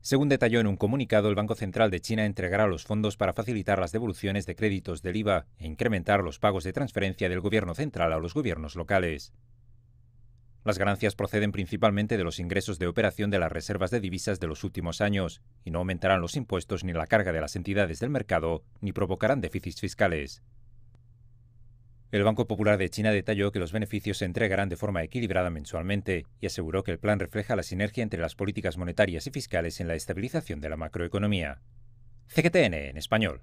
Según detalló en un comunicado, el Banco Central de China entregará los fondos para facilitar las devoluciones de créditos del IVA e incrementar los pagos de transferencia del gobierno central a los gobiernos locales. Las ganancias proceden principalmente de los ingresos de operación de las reservas de divisas de los últimos años, y no aumentarán los impuestos ni la carga de las entidades del mercado, ni provocarán déficits fiscales. El Banco Popular de China detalló que los beneficios se entregarán de forma equilibrada mensualmente y aseguró que el plan refleja la sinergia entre las políticas monetarias y fiscales en la estabilización de la macroeconomía. CGTN en español.